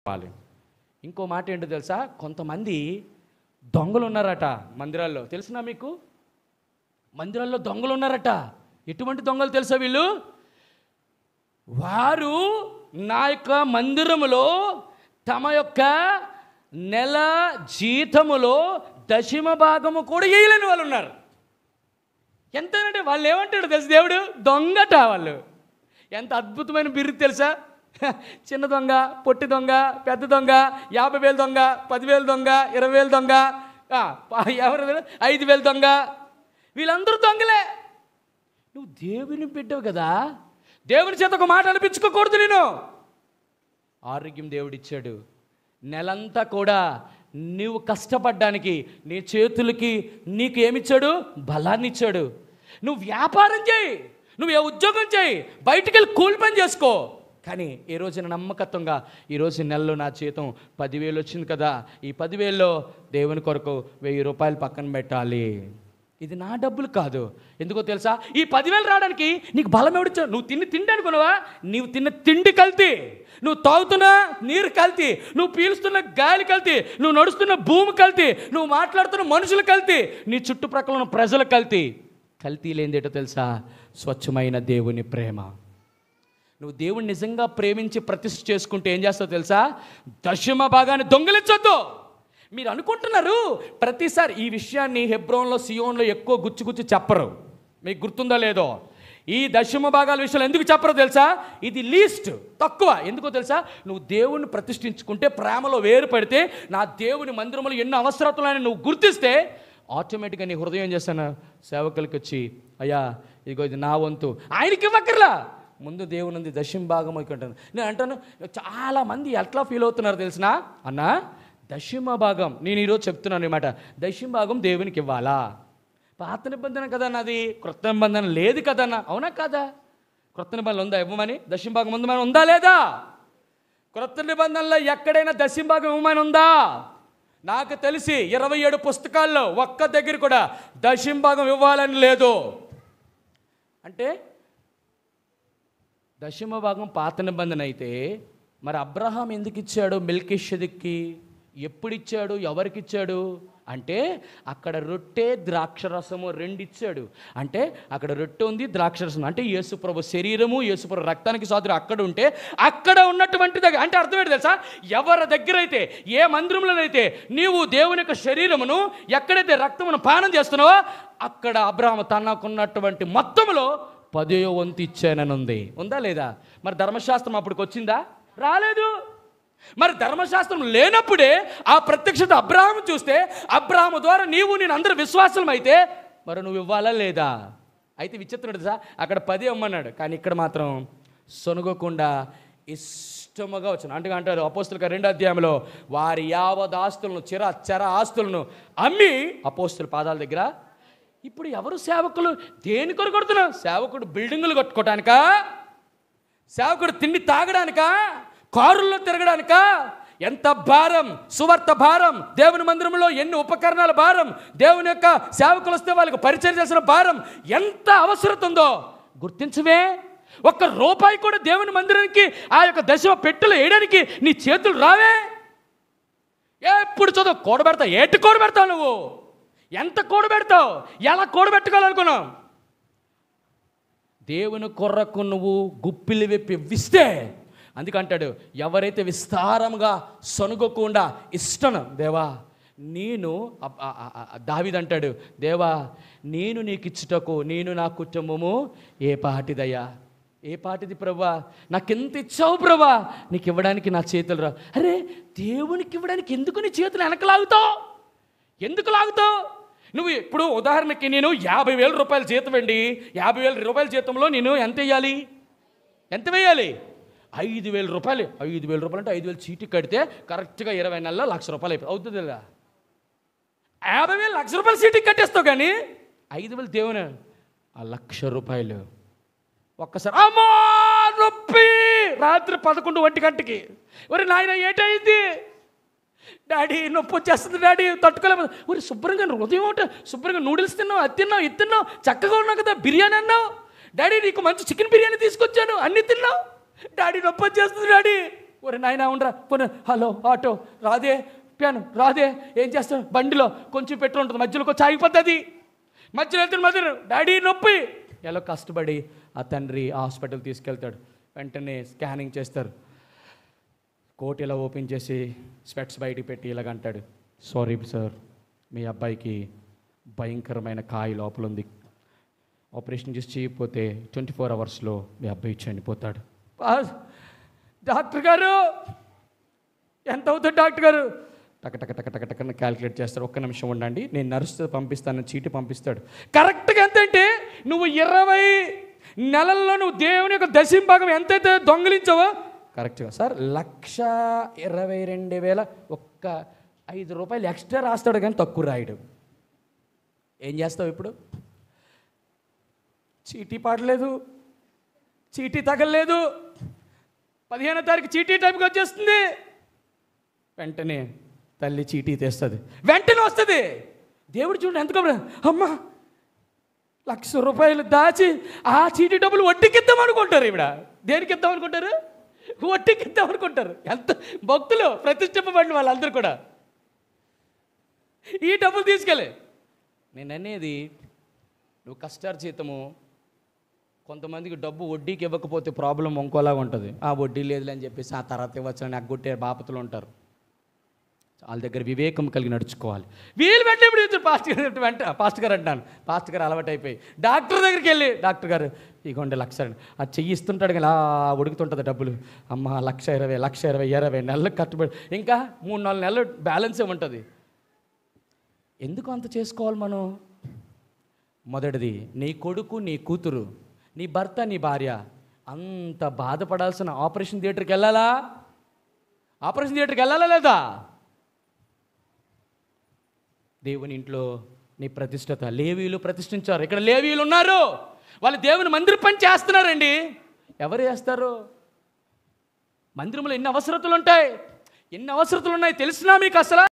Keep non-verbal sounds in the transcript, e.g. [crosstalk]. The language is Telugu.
చెప్పాలి ఇంకో మాట ఏంటో తెలుసా కొంతమంది దొంగలు ఉన్నారట మందిరాల్లో తెలిసినా మీకు మందిరాల్లో దొంగలు ఉన్నారట ఎటువంటి దొంగలు తెలుసా వీళ్ళు వారు నా యొక్క మందిరములో తమ యొక్క నెల జీతములో దశమ భాగము కూడా వేయలేని వాళ్ళు ఉన్నారు ఎంతేనంటే వాళ్ళు ఏమంటాడు తెలుసు దేవుడు దొంగట వాళ్ళు ఎంత అద్భుతమైన బిరుదు తెలుసా [laughs] చిన్న దొంగ పొట్టి దొంగ పెద్ద దొంగ యాభై వేలు దొంగ పదివేలు దొంగ ఇరవై వేలు దొంగ ఎవరు ఐదు వేలు దొంగ వీళ్ళందరూ దొంగలే నువ్వు దేవుని బిడ్డవు కదా దేవుని చేత ఒక మాట అనిపించుకోకూడదు నేను ఆరోగ్యం దేవుడిచ్చాడు నెలంతా కూడా నీవు కష్టపడ్డానికి నీ చేతులకి నీకు ఏమిచ్చాడు బలాన్ని ఇచ్చాడు నువ్వు వ్యాపారం చేయి నువ్వు ఏ ఉద్యోగం చేయి బయటికి వెళ్ళి కూలి పని చేసుకో కానీ ఈ రోజున నమ్మకత్వంగా ఈరోజు నెలలో నా జీతం పదివేలు వచ్చింది కదా ఈ పదివేల్లో దేవుని కొరకు వెయ్యి రూపాయలు పక్కన పెట్టాలి ఇది నా డబ్బులు కాదు ఎందుకో తెలుసా ఈ పదివేలు రావడానికి నీకు బలం ఎవడిచ్చా నువ్వు తిని తిండి అనుకున్నావా నీవు తిన్న తిండి కల్తీ నువ్వు తాగుతున్న నీరు కల్తీ నువ్వు పీలుస్తున్న గాలి కల్తీ నువ్వు నడుస్తున్న భూమి కల్తీ నువ్వు మాట్లాడుతున్న మనుషులు కల్తీ నీ చుట్టుప్రక్కల ఉన్న ప్రజలు కల్తీ కల్తీ లేనిదేటో తెలుసా స్వచ్ఛమైన దేవుని ప్రేమ నువ్వు దేవుణ్ణి నిజంగా ప్రేమించి ప్రతిష్ఠ చేసుకుంటే ఏం చేస్తావు తెలుసా దశమ భాగాన్ని దొంగిలించొద్దు మీరు అనుకుంటున్నారు ప్రతిసారి ఈ విషయాన్ని హెబ్రోన్లో సియోన్లో ఎక్కువ గుచ్చి గుచ్చి చెప్పరు మీకు గుర్తుందో లేదో ఈ దశమ భాగాల విషయంలో ఎందుకు చెప్పరు తెలుసా ఇది లీస్ట్ తక్కువ ఎందుకో తెలుసా నువ్వు దేవుణ్ణి ప్రతిష్ఠించుకుంటే ప్రేమలో వేరు నా దేవుని మందిరంలో ఎన్నో అవసరతలని నువ్వు గుర్తిస్తే ఆటోమేటిక్గా నీ హృదయం చేస్తాను సేవకులకి వచ్చి అయ్యా ఇదిగో ఇది నా వంతు ఆయనకి ఇవ్వకర్లా ముందు దేవుని ఉంది దశం భాగం ఉంటుంది నేను అంటాను చాలామంది ఎట్లా ఫీల్ అవుతున్నారు తెలిసిన అన్న దశమ భాగం నేను ఈరోజు చెప్తున్నాను అనమాట దశమ భాగం దేవునికి ఇవ్వాలా పాత నిబంధన కదా నాది కృత నిబంధన లేదు కదా అన్న అవునా కదా కృత నిబంధనలు ఉందా ఇవ్వమని దశింభాగం భాగం మనం ఉందా లేదా కృత నిబంధనలో ఎక్కడైనా దశింభాగం ఇవ్వమని ఉందా నాకు తెలిసి ఇరవై ఏడు పుస్తకాల్లో ఒక్క దగ్గర కూడా దశింభాగం భాగం ఇవ్వాలని లేదు అంటే దశమ భాగం పాత నిబంధన అయితే మరి అబ్రహాం ఎందుకు ఇచ్చాడు మిల్కిషదిక్కి ఎప్పుడు ఇచ్చాడు ఎవరికి ఇచ్చాడు అంటే అక్కడ రొట్టె ద్రాక్షరసము రెండు ఇచ్చాడు అంటే అక్కడ రొట్టె ఉంది ద్రాక్షరసం అంటే యేసుప్రభు శరీరము యేసుప్రభు రక్తానికి సాధ్యం అక్కడ ఉంటే అక్కడ ఉన్నటువంటి దగ్గర అంటే అర్థమేంటి తెలుసా ఎవరి దగ్గర అయితే ఏ మందిరంలోనైతే నీవు దేవుని యొక్క శరీరమును ఎక్కడైతే రక్తమును పానం చేస్తున్నావో అక్కడ అబ్రహం తనకున్నటువంటి మొత్తంలో పదయో వంతు ఇచ్చాననుంది ఉందా లేదా మరి ధర్మశాస్త్రం అప్పటికి వచ్చిందా రాలేదు మరి ధర్మశాస్త్రం లేనప్పుడే ఆ ప్రత్యక్షత అబ్రాహం చూస్తే అబ్రాహం ద్వారా నీవు నేను అందరు విశ్వాసం అయితే మరి నువ్వు ఇవ్వాలా లేదా అయితే విచిత్రుడు సార్ అక్కడ పది అమ్మన్నాడు కానీ ఇక్కడ మాత్రం సొనగకుండా ఇష్టముగా వచ్చిన అంటే అంటారు అపోస్తులక రెండో అధ్యాయంలో వారి ఆస్తులను చిర చర ఆస్తులను అమ్మి అపోస్తుల పాదాల దగ్గర ఇప్పుడు ఎవరు సేవకులు దేని కొరకు కొడుతున్నావు సేవకుడు బిల్డింగులు కట్టుకోవటానిక సేవకుడు తిండి తాగడానిక కారుల్లో తిరగడానిక ఎంత భారం సువర్త భారం దేవుని మందిరంలో ఎన్ని ఉపకరణాల భారం దేవుని యొక్క సేవకులు వస్తే వాళ్ళకి పరిచయం చేసిన భారం ఎంత అవసరత ఉందో గుర్తించవే ఒక్క రూపాయి కూడా దేవుని మందిరానికి ఆ యొక్క దశ పెట్టులు వేయడానికి నీ చేతులు రావే ఎప్పుడు చదువు కూడబెడతావు ఏటి కూడబెడతావు నువ్వు ఎంత కూడబెడతావు ఎలా కూడబెట్టుకోవాలనుకున్నావు దేవుని కొర్రకు నువ్వు గుప్పిలు విప్పి విస్తే అందుకంటాడు ఎవరైతే విస్తారంగా సొనుగకుండా ఇష్టం దేవా నేను దావిదంటాడు దేవా నేను నీకు ఇచ్చుటకు నేను నా కుటుంబము ఏ పాటిదయ్యా ఏ పాటిది ప్రభా నాకెంత ఇచ్చావు ప్రభా నీకు ఇవ్వడానికి నా చేతులు రా అరే దేవునికి ఇవ్వడానికి ఎందుకు నీ చేతులు వెనక లాగుతావు ఎందుకు లాగుతావు నువ్వు ఇప్పుడు ఉదాహరణకి నేను యాభై వేల రూపాయల జీతం అండి యాభై వేల రూపాయల జీతంలో నేను ఎంత వేయాలి ఎంత వేయాలి ఐదు వేల రూపాయలు ఐదు వేల రూపాయలు అంటే ఐదు వేలు చీటి కడితే కరెక్ట్గా ఇరవై నెలల లక్ష రూపాయలు అయిపోయి అవుతుంది కదా యాభై వేలు లక్ష రూపాయలు చీటీ కట్టేస్తావు కానీ ఐదు వేలు దేవుని ఆ లక్ష రూపాయలు ఒక్కసారి అమ్మా నొప్పి రాత్రి పదకొండు ఒంటి గంటకి మరి నాయన ఏటైంది డాడీ నొప్పి వచ్చేస్తుంది డాడీ తట్టుకోలేము ఊరి శుభ్రంగా ఉదయం ఒకటి శుభ్రంగా నూడిల్స్ తిన్నావు అది తిన్నావు ఇది తిన్నావు చక్కగా ఉన్నావు కదా బిర్యానీ అన్నావు డాడీ నీకు మంచి చికెన్ బిర్యానీ తీసుకొచ్చాను అన్నీ తిన్నావు డాడీ నొప్పి వచ్చేస్తుంది డాడీ ఒరే నాయన ఉండరా కొన్ని హలో ఆటో రాదే ప్యాను రాదే ఏం చేస్తాను బండిలో కొంచెం పెట్రోల్ ఉంటుంది మధ్యలో కొంచెం ఆగిపోతుంది మధ్యలో వెళ్తున్న మధ్యలో డాడీ నొప్పి ఎలా కష్టపడి ఆ తండ్రి హాస్పిటల్ తీసుకెళ్తాడు వెంటనే స్కానింగ్ చేస్తారు కోట్ ఇలా ఓపెన్ చేసి స్వెట్స్ బయటికి పెట్టి ఇలాగంటాడు సారీ సార్ మీ అబ్బాయికి భయంకరమైన కాయ లోపల ఉంది ఆపరేషన్ చేసి చేయకపోతే ట్వంటీ ఫోర్ అవర్స్లో మీ అబ్బాయి చనిపోతాడు డాక్టర్ గారు ఎంత అవుతుంది డాక్టర్ గారు టక టక టక టక టక క్యాలిక్యులేట్ చేస్తారు ఒక్క నిమిషం ఉండండి నేను నర్స్ పంపిస్తాను చీటి పంపిస్తాడు కరెక్ట్గా ఎంతంటే నువ్వు ఇరవై నెలల్లో నువ్వు దేవుని యొక్క దశింభాగం ఎంతైతే దొంగిలించావో కరెక్ట్గా సార్ లక్ష ఇరవై రెండు వేల ఒక్క ఐదు రూపాయలు ఎక్స్ట్రా రాస్తాడు కానీ తక్కువ రాయడు ఏం చేస్తావు ఇప్పుడు చీటీ పాడలేదు చీటీ తగలలేదు పదిహేనో తారీఖు చీటీ టైంకి వచ్చేస్తుంది వెంటనే తల్లి చీటీ తెస్తుంది వెంటనే వస్తుంది దేవుడు చూడండి ఎందుకు అమ్మా లక్ష రూపాయలు దాచి ఆ చీటీ డబ్బులు వడ్డీకి ఇద్దాం అనుకుంటారు ఇవిడ దేనికి ఇద్దాం అనుకుంటారు ఒట్టికి ఎవరుకుంటారు ఎంత భక్తులు ప్రతిష్ఠింపబడిన వాళ్ళందరూ కూడా ఈ డబ్బులు తీసుకెళ్ళే నేను అనేది నువ్వు కష్టార్జితము కొంతమందికి డబ్బు వడ్డీకి ఇవ్వకపోతే ప్రాబ్లం ఇంకోలాగా ఉంటుంది ఆ వడ్డీ లేదులే అని చెప్పేసి ఆ తర్వాత ఇవ్వచ్చు అని అగ్గొట్టే బాపతులు ఉంటారు వాళ్ళ దగ్గర వివేకం కలిగి నడుచుకోవాలి వీళ్ళు పెట్టేప్పుడు ఇప్పుడు పాస్ట్ పాస్టర్ గారు వెంట పాస్ట్ గారు అంటాను పాస్టర్ గారు అలవాటు అయిపోయి డాక్టర్ దగ్గరికి వెళ్ళి డాక్టర్ గారు ఇగోండి లక్ష ఆ చెయ్యి ఇస్తుంటాడు కదా ఉడుకుతుంటుంది డబ్బులు అమ్మ లక్ష ఇరవై లక్ష ఇరవై ఇరవై నెలలకు కట్టుబడి ఇంకా మూడు నాలుగు నెలలు బ్యాలెన్స్ ఉంటుంది ఎందుకు అంత చేసుకోవాలి మనం మొదటిది నీ కొడుకు నీ కూతురు నీ భర్త నీ భార్య అంత బాధపడాల్సిన ఆపరేషన్ థియేటర్కి వెళ్ళాలా ఆపరేషన్ థియేటర్కి వెళ్ళాలా లేదా దేవుని ఇంట్లో నీ ప్రతిష్టత లేవీలు ప్రతిష్ఠించారు ఇక్కడ లేవీలు ఉన్నారు వాళ్ళు దేవుని మందిర పని చేస్తున్నారండి ఎవరు చేస్తారు మందిరంలో ఎన్ని అవసరతలు ఉంటాయి ఎన్ని అవసరతలు ఉన్నాయి తెలిసినా మీకు అసలు